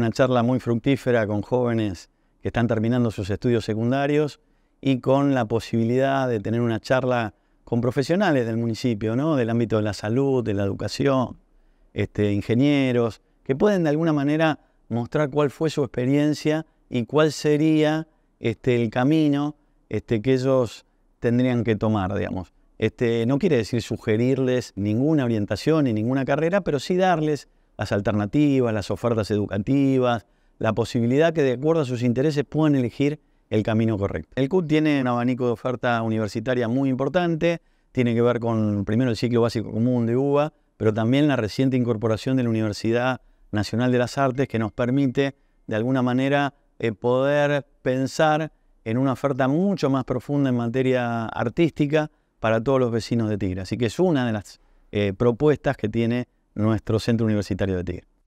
una charla muy fructífera con jóvenes que están terminando sus estudios secundarios y con la posibilidad de tener una charla con profesionales del municipio, ¿no? del ámbito de la salud, de la educación, este, ingenieros, que pueden de alguna manera mostrar cuál fue su experiencia y cuál sería este, el camino este, que ellos tendrían que tomar, Este, no quiere decir sugerirles ninguna orientación ni ninguna carrera, pero sí darles las alternativas, las ofertas educativas, la posibilidad que de acuerdo a sus intereses puedan elegir el camino correcto. El CUT tiene un abanico de oferta universitaria muy importante, tiene que ver con primero el ciclo básico común de UBA, pero también la reciente incorporación de la Universidad Nacional de las Artes que nos permite de alguna manera eh, poder pensar en una oferta mucho más profunda en materia artística para todos los vecinos de Tigre. Así que es una de las eh, propuestas que tiene nuestro centro universitario de Tigre.